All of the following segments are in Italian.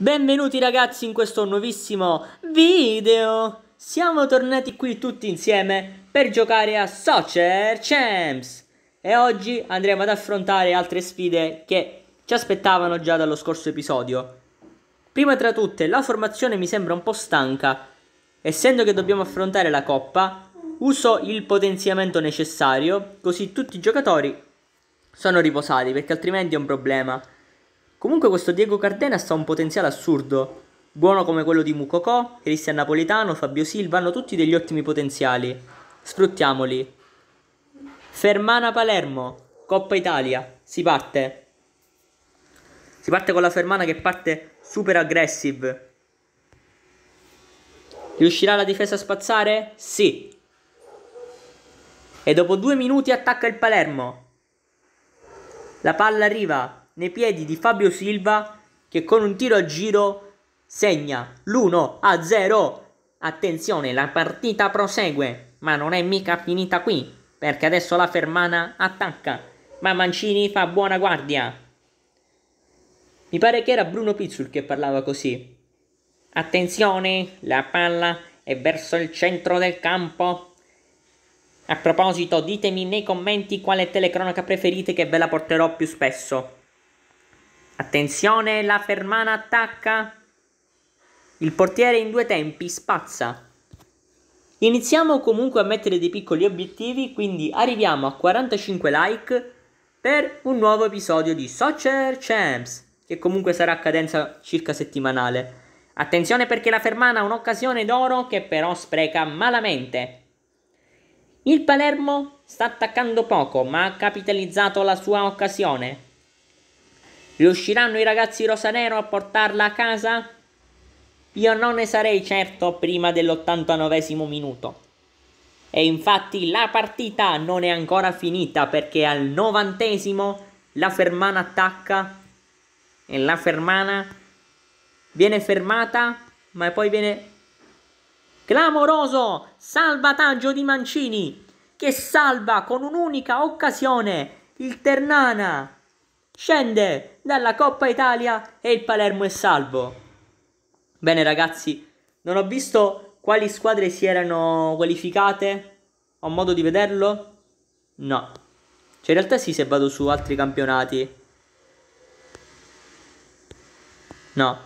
Benvenuti ragazzi in questo nuovissimo video! Siamo tornati qui tutti insieme per giocare a Soccer Champs e oggi andremo ad affrontare altre sfide che ci aspettavano già dallo scorso episodio. Prima tra tutte, la formazione mi sembra un po' stanca. Essendo che dobbiamo affrontare la coppa, uso il potenziamento necessario, così tutti i giocatori sono riposati, perché altrimenti è un problema. Comunque questo Diego Cardenas ha un potenziale assurdo, buono come quello di Mukoko, Cristian Napolitano, Fabio Silva, hanno tutti degli ottimi potenziali. Sfruttiamoli. Fermana Palermo, Coppa Italia, si parte. Si parte con la Fermana che parte super aggressive. Riuscirà la difesa a spazzare? Sì. E dopo due minuti attacca il Palermo. La palla arriva nei piedi di Fabio Silva che con un tiro a giro segna l'1 a 0. Attenzione, la partita prosegue, ma non è mica finita qui, perché adesso la Fermana attacca, ma Mancini fa buona guardia. Mi pare che era Bruno Pizzul che parlava così. Attenzione, la palla è verso il centro del campo. A proposito, ditemi nei commenti quale telecronaca preferite che ve la porterò più spesso. Attenzione, la Fermana attacca. Il portiere in due tempi spazza. Iniziamo comunque a mettere dei piccoli obiettivi, quindi arriviamo a 45 like per un nuovo episodio di Soccer Champs, che comunque sarà a cadenza circa settimanale. Attenzione perché la Fermana ha un'occasione d'oro che però spreca malamente. Il Palermo sta attaccando poco, ma ha capitalizzato la sua occasione. Riusciranno i ragazzi rosanero a portarla a casa? Io non ne sarei certo prima dell'89 minuto. E infatti la partita non è ancora finita perché al 90 la Fermana attacca e la Fermana viene fermata ma poi viene clamoroso salvataggio di Mancini che salva con un'unica occasione il Ternana. Scende dalla Coppa Italia e il Palermo è salvo. Bene ragazzi, non ho visto quali squadre si erano qualificate. Ho modo di vederlo? No. Cioè in realtà sì se vado su altri campionati. No.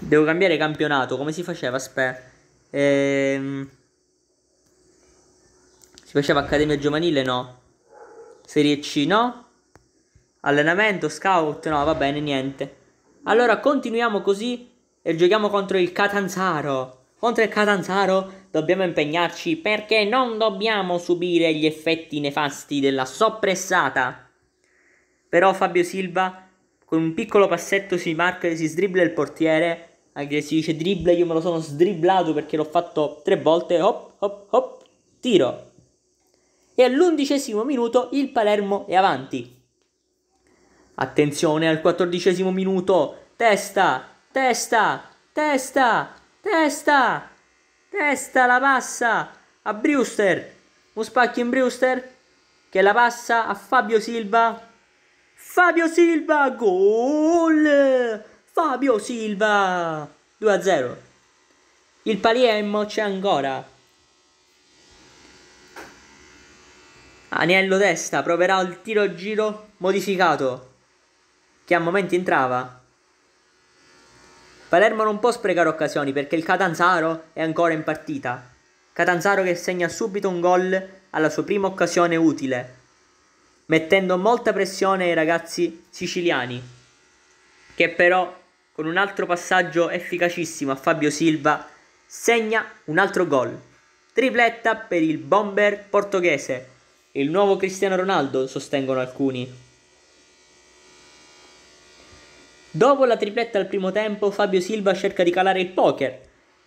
Devo cambiare campionato. Come si faceva? Aspetta. Ehm... Si faceva Accademia Giovanile? No. Serie C? No. Allenamento, scout, no, va bene, niente. Allora continuiamo così e giochiamo contro il Catanzaro. Contro il Catanzaro dobbiamo impegnarci perché non dobbiamo subire gli effetti nefasti della soppressata. Però Fabio Silva con un piccolo passetto si marca e si sdribbla il portiere, anche se si dice dribbla io me lo sono sdribblato perché l'ho fatto tre volte, hop hop hop, tiro. E all'undicesimo minuto il Palermo è avanti. Attenzione al quattordicesimo minuto. Testa, testa, testa, testa, testa la passa a Brewster. Un spacchio in Brewster che la passa a Fabio Silva. Fabio Silva, gol! Fabio Silva 2-0. Il Paliemmo c'è ancora. Aniello testa, proverà il tiro a giro modificato che a momenti entrava. Palermo non può sprecare occasioni perché il Catanzaro è ancora in partita. Catanzaro che segna subito un gol alla sua prima occasione utile, mettendo molta pressione ai ragazzi siciliani, che però con un altro passaggio efficacissimo a Fabio Silva segna un altro gol. Tripletta per il bomber portoghese. Il nuovo Cristiano Ronaldo, sostengono alcuni. Dopo la tripletta al primo tempo, Fabio Silva cerca di calare il poker.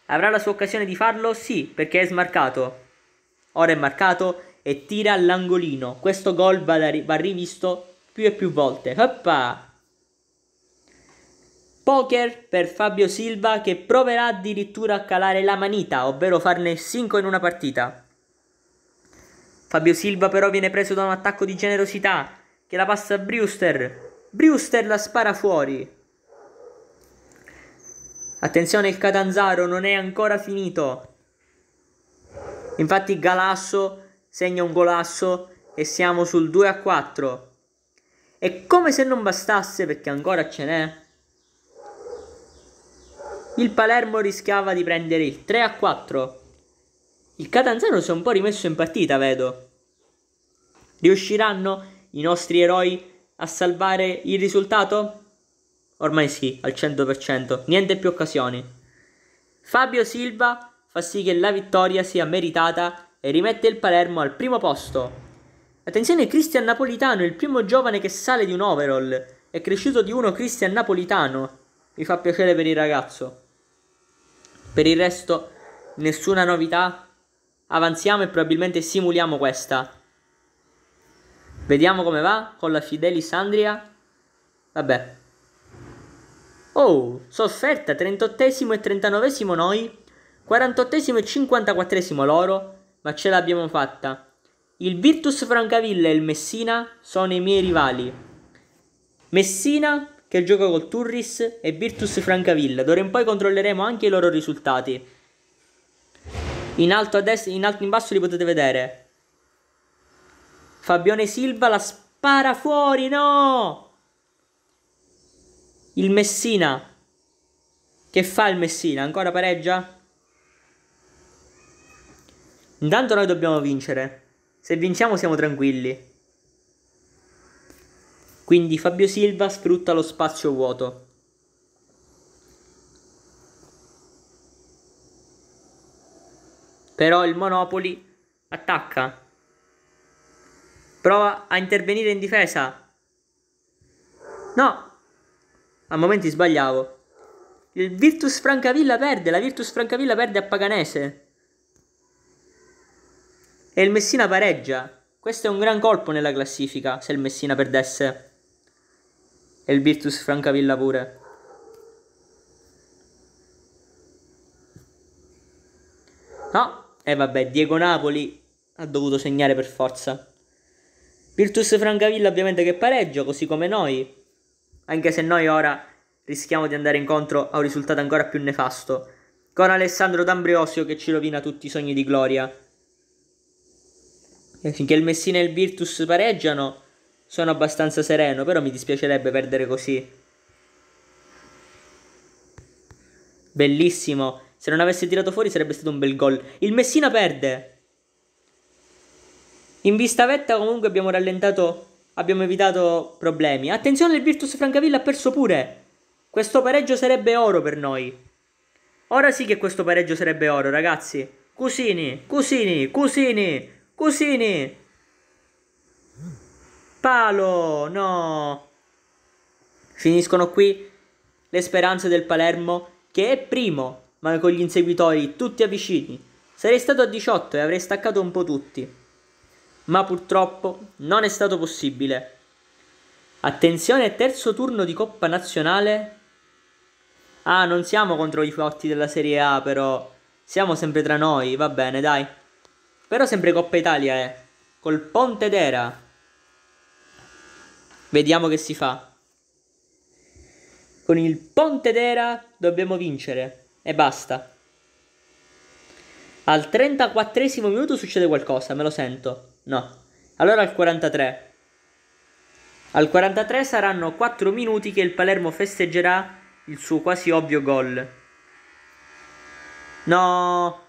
Avrà la sua occasione di farlo? Sì, perché è smarcato. Ora è marcato e tira all'angolino. Questo gol va, ri- va rivisto più e più volte. Hoppa! Poker per Fabio Silva che proverà addirittura a calare la manita, ovvero farne 5 in una partita. Fabio Silva però viene preso da un attacco di generosità che la passa a Brewster, Brewster la spara fuori. Attenzione, il Catanzaro non è ancora finito. Infatti Galasso segna un golasso e siamo sul 2 a 4. E come se non bastasse, perché ancora ce n'è, il Palermo rischiava di prendere il 3 a 4. Il Catanzaro si è un po' rimesso in partita, vedo. Riusciranno i nostri eroi a salvare il risultato? Ormai sì, al 100%, niente più occasioni. Fabio Silva fa sì che la vittoria sia meritata e rimette il Palermo al primo posto. Attenzione Cristian Napolitano, il primo giovane che sale di un overall. È cresciuto di uno Cristian Napolitano. Mi fa piacere per il ragazzo. Per il resto, nessuna novità. Avanziamo e probabilmente simuliamo questa. Vediamo come va con la Fidelis Andria. Vabbè. Oh, sofferta 38esimo e 39esimo noi, 48esimo e 54esimo loro, ma ce l'abbiamo fatta. Il Virtus Francavilla e il Messina sono i miei rivali. Messina che gioca col Turris e Virtus Francavilla. D'ora in poi controlleremo anche i loro risultati. In alto, in alto in basso li potete vedere Fabione Silva la spara fuori, no! Il Messina. Che fa il Messina? Ancora pareggia? Intanto noi dobbiamo vincere. Se vinciamo siamo tranquilli. Quindi Fabio Silva sfrutta lo spazio vuoto. Però il Monopoli attacca Prova a intervenire in difesa. No. A momenti sbagliavo. Il Virtus Francavilla perde. La Virtus Francavilla perde a Paganese. E il Messina pareggia. Questo è un gran colpo nella classifica, se il Messina perdesse. E il Virtus Francavilla pure. No, e vabbè, Diego Napoli ha dovuto segnare per forza. Virtus Francavilla ovviamente che pareggia, così come noi, anche se noi ora rischiamo di andare incontro a un risultato ancora più nefasto, con Alessandro D'Ambriosio che ci rovina tutti i sogni di gloria. E finché il Messina e il Virtus pareggiano, sono abbastanza sereno, però mi dispiacerebbe perdere così. Bellissimo, se non avesse tirato fuori sarebbe stato un bel gol. Il Messina perde! In vista vetta comunque abbiamo rallentato, abbiamo evitato problemi. Attenzione, il Virtus Francavilla ha perso pure. Questo pareggio sarebbe oro per noi. Ora sì che questo pareggio sarebbe oro, ragazzi. Cusini, Cusini, Cusini, Cusini. Palo, no. Finiscono qui le speranze del Palermo, che è primo, ma con gli inseguitori tutti a vicini. Sarei stato a 18 e avrei staccato un po' tutti ma purtroppo non è stato possibile. Attenzione, terzo turno di Coppa Nazionale. Ah, non siamo contro i forti della Serie A, però. Siamo sempre tra noi, va bene, dai. Però sempre Coppa Italia, eh. Col Ponte d'Era. Vediamo che si fa. Con il Ponte d'Era dobbiamo vincere. E basta. Al 34 minuto succede qualcosa, me lo sento. No. Allora al 43. Al 43 saranno 4 minuti che il Palermo festeggerà il suo quasi ovvio gol. No,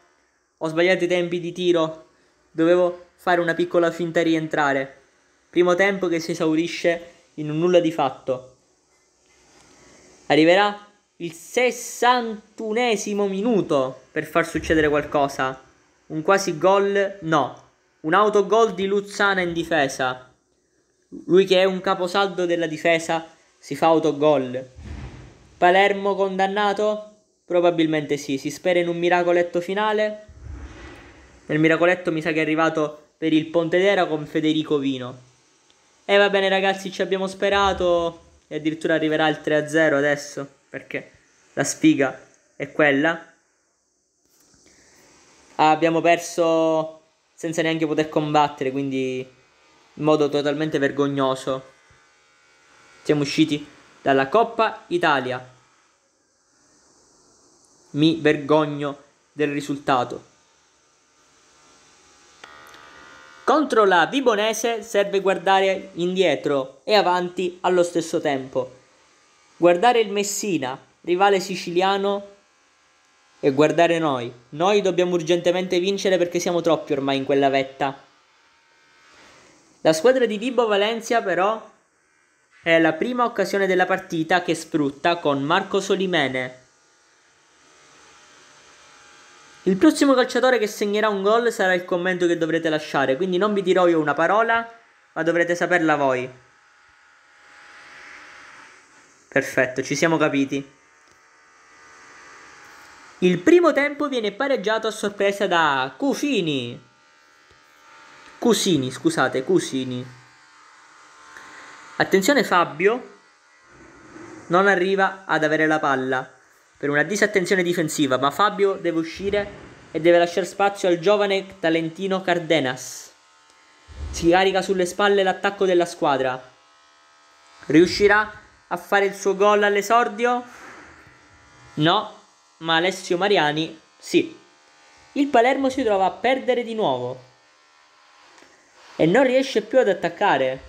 ho sbagliato i tempi di tiro. Dovevo fare una piccola finta rientrare. Primo tempo che si esaurisce in un nulla di fatto. Arriverà il 61 minuto per far succedere qualcosa. Un quasi gol no. Un autogol di Luzzana in difesa. Lui che è un caposaldo della difesa si fa autogol. Palermo condannato? Probabilmente sì, si spera in un miracoletto finale. Nel miracoletto mi sa che è arrivato per il Pontedera con Federico Vino. E eh, va bene ragazzi, ci abbiamo sperato e addirittura arriverà il 3-0 adesso, perché la sfiga è quella. Abbiamo perso senza neanche poter combattere, quindi in modo totalmente vergognoso. Siamo usciti dalla Coppa Italia. Mi vergogno del risultato. Contro la Vibonese serve guardare indietro e avanti allo stesso tempo. Guardare il Messina, rivale siciliano e guardare noi. Noi dobbiamo urgentemente vincere perché siamo troppi ormai in quella vetta. La squadra di Vibo Valencia però è la prima occasione della partita che sfrutta con Marco Solimene. Il prossimo calciatore che segnerà un gol sarà il commento che dovrete lasciare, quindi non vi dirò io una parola, ma dovrete saperla voi. Perfetto, ci siamo capiti. Il primo tempo viene pareggiato a sorpresa da Cusini. Cusini, scusate, Cusini. Attenzione Fabio, non arriva ad avere la palla per una disattenzione difensiva, ma Fabio deve uscire e deve lasciare spazio al giovane talentino Cardenas. Si carica sulle spalle l'attacco della squadra. Riuscirà a fare il suo gol all'esordio? No, ma Alessio Mariani sì. Il Palermo si trova a perdere di nuovo e non riesce più ad attaccare.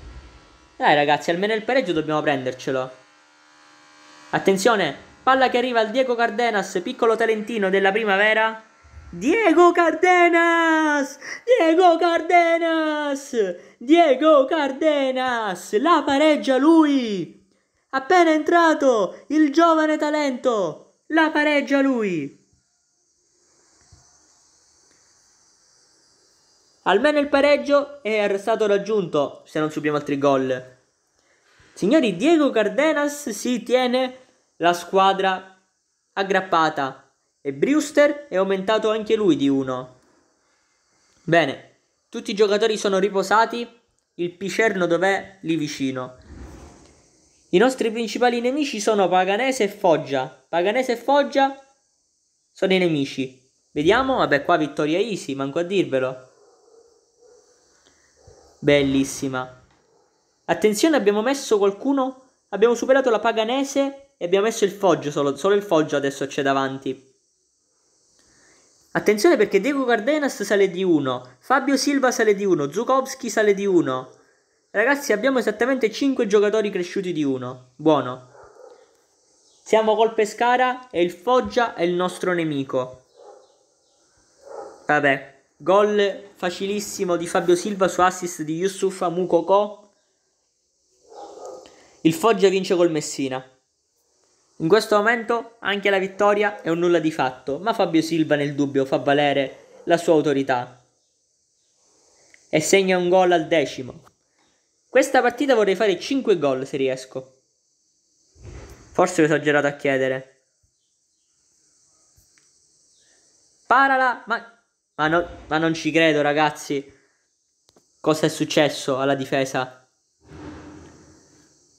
Dai ragazzi, almeno il pareggio dobbiamo prendercelo. Attenzione, palla che arriva al Diego Cardenas, piccolo talentino della primavera. Diego Cardenas! Diego Cardenas! Diego Cardenas! La pareggia lui! Appena entrato il giovane talento! La pareggia lui! Almeno il pareggio è stato raggiunto se non subiamo altri gol. Signori, Diego Cardenas si tiene la squadra aggrappata e Brewster è aumentato anche lui di uno. Bene, tutti i giocatori sono riposati, il Picerno dov'è? Lì vicino. I nostri principali nemici sono Paganese e Foggia. Paganese e Foggia sono i nemici. Vediamo, vabbè qua vittoria easy, manco a dirvelo. Bellissima. Attenzione, abbiamo messo qualcuno... Abbiamo superato la Paganese e abbiamo messo il Foggio, solo, solo il Foggio adesso c'è davanti. Attenzione perché Diego Cardenas sale di 1, Fabio Silva sale di 1, Zukowski sale di 1, Ragazzi, abbiamo esattamente 5 giocatori cresciuti di 1. Buono. Siamo col Pescara e il Foggia è il nostro nemico. Vabbè, gol facilissimo di Fabio Silva su assist di Yusuf Amukoko. Il Foggia vince col Messina. In questo momento anche la vittoria è un nulla di fatto, ma Fabio Silva nel dubbio fa valere la sua autorità e segna un gol al decimo. Questa partita vorrei fare 5 gol se riesco. Forse ho esagerato a chiedere. Parala, ma... Ma, no, ma non ci credo ragazzi. Cosa è successo alla difesa?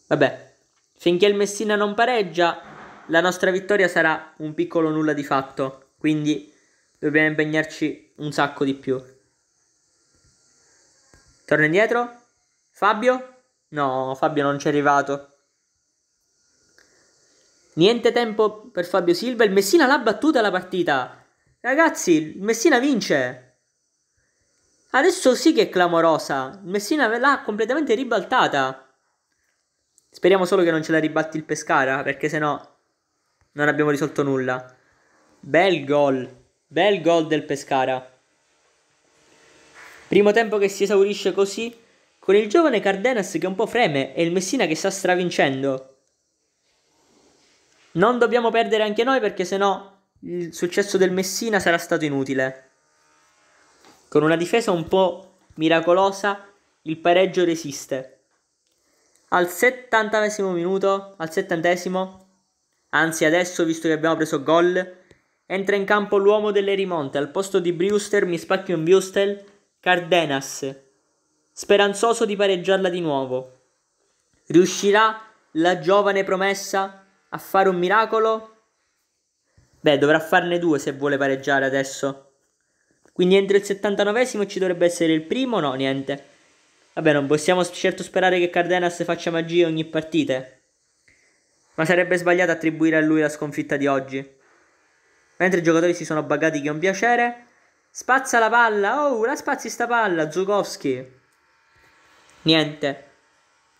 Vabbè, finché il Messina non pareggia, la nostra vittoria sarà un piccolo nulla di fatto. Quindi dobbiamo impegnarci un sacco di più. Torna indietro. Fabio? No, Fabio non c'è arrivato. Niente tempo per Fabio Silva. Il Messina l'ha battuta la partita. Ragazzi, il Messina vince. Adesso sì che è clamorosa. Il Messina l'ha completamente ribaltata. Speriamo solo che non ce la ribalti il Pescara, perché sennò non abbiamo risolto nulla. Bel gol. Bel gol del Pescara. Primo tempo che si esaurisce così con il giovane Cardenas che un po' freme e il Messina che sta stravincendo. Non dobbiamo perdere anche noi perché sennò il successo del Messina sarà stato inutile. Con una difesa un po' miracolosa, il pareggio resiste. Al settantesimo minuto, al settantesimo, anzi adesso visto che abbiamo preso gol, entra in campo l'uomo delle rimonte. Al posto di Brewster, mi spacchio un Brewster, Cardenas speranzoso di pareggiarla di nuovo. Riuscirà la giovane promessa a fare un miracolo? Beh, dovrà farne due se vuole pareggiare adesso. Quindi entro il 79 ci dovrebbe essere il primo? No, niente. Vabbè, non possiamo certo sperare che Cardenas faccia magia ogni partita. Ma sarebbe sbagliato attribuire a lui la sconfitta di oggi. Mentre i giocatori si sono buggati che è un piacere. Spazza la palla! Oh, la spazzi sta palla, Zukowski! Niente.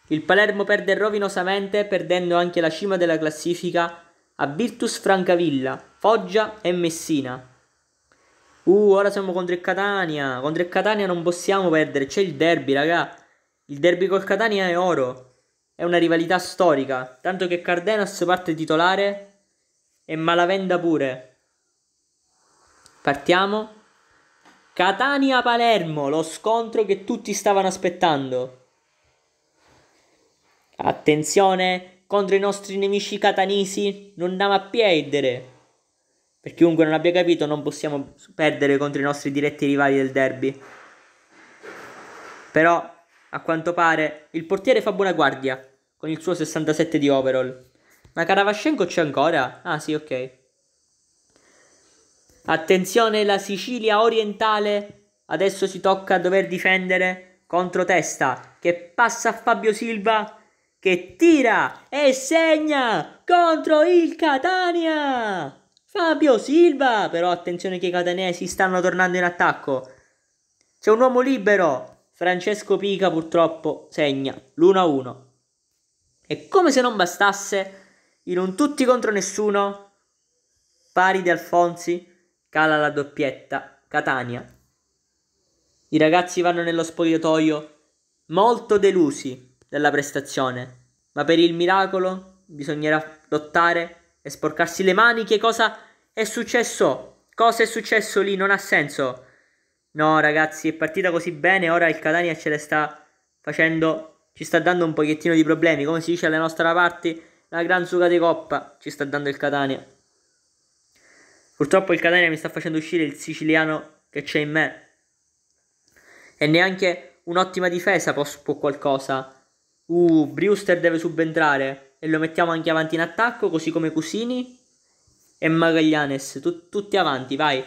Il Palermo perde rovinosamente perdendo anche la cima della classifica a Virtus Francavilla, Foggia e Messina. Uh, ora siamo contro il Catania. Contro il Catania non possiamo perdere, c'è il derby, raga. Il derby col Catania è oro. È una rivalità storica, tanto che Cardenas parte titolare e Malavenda pure. Partiamo. Catania-Palermo, lo scontro che tutti stavano aspettando. Attenzione contro i nostri nemici catanisi, non andiamo a piedere. Per chiunque non abbia capito, non possiamo perdere contro i nostri diretti rivali del derby. Però, a quanto pare, il portiere fa buona guardia con il suo 67 di overall. Ma Karavashenko c'è ancora? Ah sì, ok. Attenzione la Sicilia orientale, adesso si tocca a dover difendere contro testa che passa a Fabio Silva che tira e segna contro il Catania. Fabio Silva, però attenzione che i catanesi stanno tornando in attacco. C'è un uomo libero, Francesco Pica purtroppo segna l'1-1. E come se non bastasse, in un tutti contro nessuno, pari di Alfonsi, Cala la doppietta. Catania. I ragazzi vanno nello spogliatoio molto delusi della prestazione, ma per il miracolo bisognerà lottare e sporcarsi le mani. Che Cosa è successo? Cosa è successo lì? Non ha senso. No, ragazzi, è partita così bene, ora il Catania ce le sta facendo, ci sta dando un pochettino di problemi, come si dice alla nostra parte, la gran suga di coppa ci sta dando il Catania. Purtroppo il Catania mi sta facendo uscire il siciliano che c'è in me. E neanche un'ottima difesa può, può qualcosa. Uh, Brewster deve subentrare. E lo mettiamo anche avanti in attacco, così come Cusini e Magallanes. Tu, tutti avanti, vai.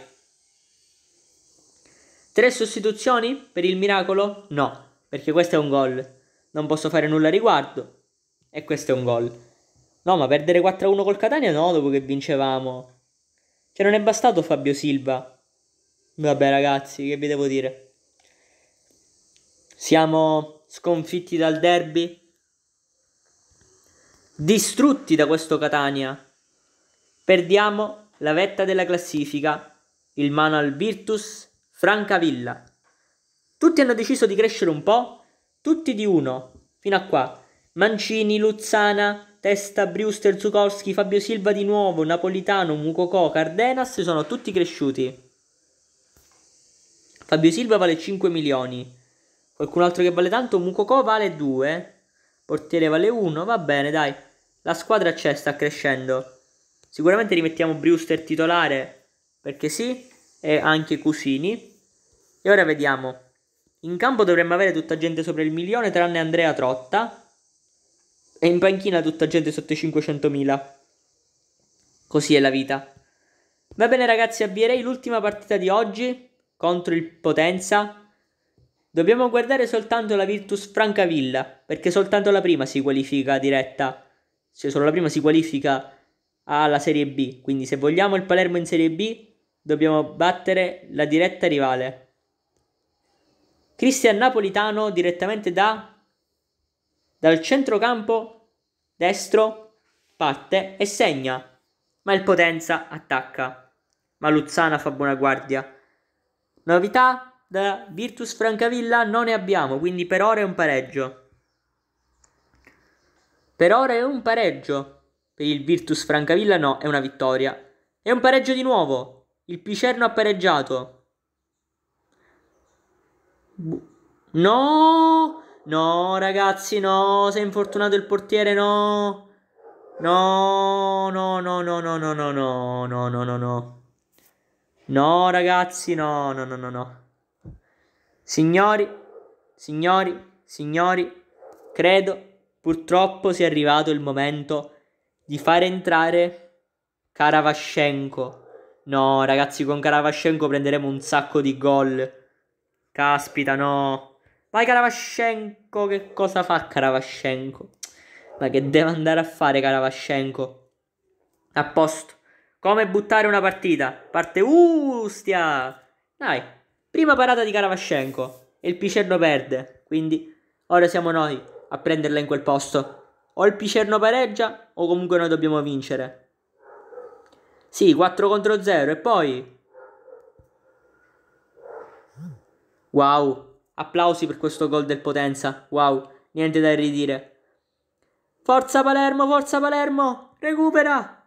Tre sostituzioni per il miracolo? No, perché questo è un gol. Non posso fare nulla a riguardo. E questo è un gol. No, ma perdere 4-1 col Catania no, dopo che vincevamo cioè non è bastato Fabio Silva. Vabbè ragazzi, che vi devo dire? Siamo sconfitti dal derby. Distrutti da questo Catania. Perdiamo la vetta della classifica. Il mano al Virtus Francavilla. Tutti hanno deciso di crescere un po', tutti di uno, fino a qua. Mancini, Luzzana, Testa, Brewster, Zukowski, Fabio Silva di nuovo, Napolitano, Mukoko, Cardenas sono tutti cresciuti. Fabio Silva vale 5 milioni. Qualcun altro che vale tanto, Mukoko vale 2. Portiere vale 1, va bene, dai. La squadra c'è, sta crescendo. Sicuramente rimettiamo Brewster titolare, perché sì, e anche Cusini. E ora vediamo. In campo dovremmo avere tutta gente sopra il milione, tranne Andrea Trotta. E in panchina tutta gente sotto i 500.000. Così è la vita. Va bene ragazzi, avvierei l'ultima partita di oggi contro il Potenza. Dobbiamo guardare soltanto la Virtus Francavilla, perché soltanto la prima si qualifica diretta. Cioè solo la prima si qualifica alla Serie B. Quindi se vogliamo il Palermo in Serie B, dobbiamo battere la diretta rivale. Cristian Napolitano direttamente da dal centrocampo destro parte e segna, ma il Potenza attacca. Ma Luzzana fa buona guardia. Novità da Virtus Francavilla non ne abbiamo, quindi per ora è un pareggio. Per ora è un pareggio. Per il Virtus Francavilla no, è una vittoria. È un pareggio di nuovo. Il Picerno ha pareggiato. No! No, ragazzi, no. sei infortunato il portiere, no. No, no, no, no, no, no, no, no, no, no, no, no. No, ragazzi, no, no, no, no, no. Signori, signori, signori, credo purtroppo sia arrivato il momento di fare entrare Karavashenko. No, ragazzi, con Karavashenko prenderemo un sacco di gol. Caspita, no. Vai Karavashenko, che cosa fa Karavashenko? Ma che deve andare a fare Karavashenko? A posto. Come buttare una partita? Parte Ustia! Dai, prima parata di Karavashenko. E il Picerno perde. Quindi ora siamo noi a prenderla in quel posto. O il Picerno pareggia o comunque noi dobbiamo vincere. Sì, 4 contro 0 e poi... Wow, Applausi per questo gol del Potenza. Wow, niente da ridire. Forza Palermo, forza Palermo, recupera.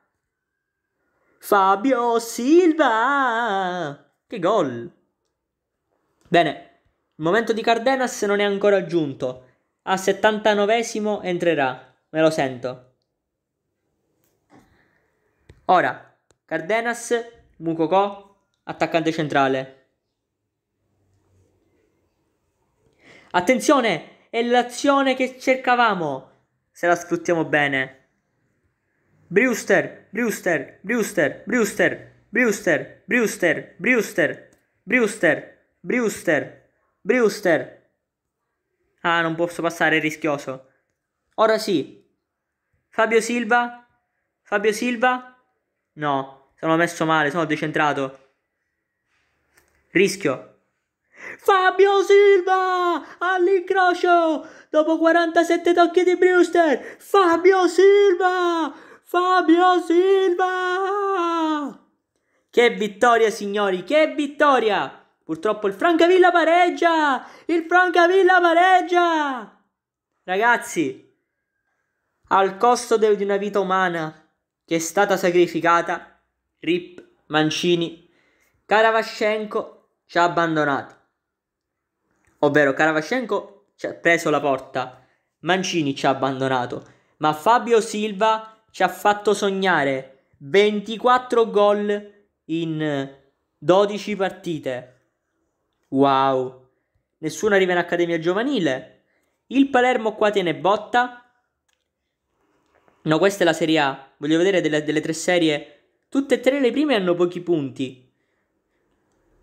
Fabio Silva. Che gol. Bene, il momento di Cardenas non è ancora giunto. Al 79 entrerà, me lo sento. Ora, Cardenas, Mukoko, attaccante centrale. Attenzione! È l'azione che cercavamo! Se la sfruttiamo bene. Brewster, Brewster, Brewster, Brewster, Brewster, Brewster, Brewster, Brewster, Brewster, Brewster. Ah, non posso passare, è rischioso. Ora sì. Fabio Silva? Fabio Silva? No, sono messo male, sono decentrato. Rischio. Fabio Silva all'incrocio dopo 47 tocchi di Brewster. Fabio Silva! Fabio Silva! Che vittoria, signori, che vittoria! Purtroppo il Francavilla pareggia! Il Francavilla pareggia! Ragazzi, al costo di una vita umana che è stata sacrificata, Rip Mancini, Karavashenko ci ha abbandonati ovvero Karavascenko ci ha preso la porta, Mancini ci ha abbandonato, ma Fabio Silva ci ha fatto sognare 24 gol in 12 partite. Wow! Nessuno arriva in Accademia Giovanile. Il Palermo qua tiene botta. No, questa è la Serie A. Voglio vedere delle, delle tre serie. Tutte e tre le prime hanno pochi punti.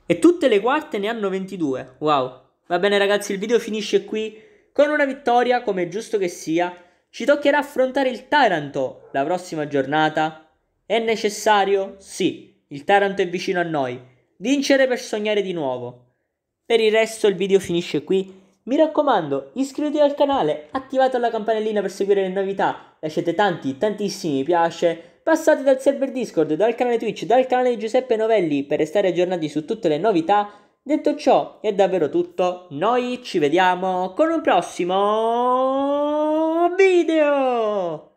E tutte le quarte ne hanno 22. Wow. Va bene ragazzi, il video finisce qui. Con una vittoria, come è giusto che sia, ci toccherà affrontare il Taranto la prossima giornata. È necessario? Sì, il Taranto è vicino a noi. Vincere per sognare di nuovo. Per il resto il video finisce qui. Mi raccomando, iscriviti al canale, attivate la campanellina per seguire le novità, lasciate tanti, tantissimi mi piace, passate dal server Discord, dal canale Twitch, dal canale di Giuseppe Novelli per restare aggiornati su tutte le novità Detto ciò, è davvero tutto. Noi ci vediamo con un prossimo video!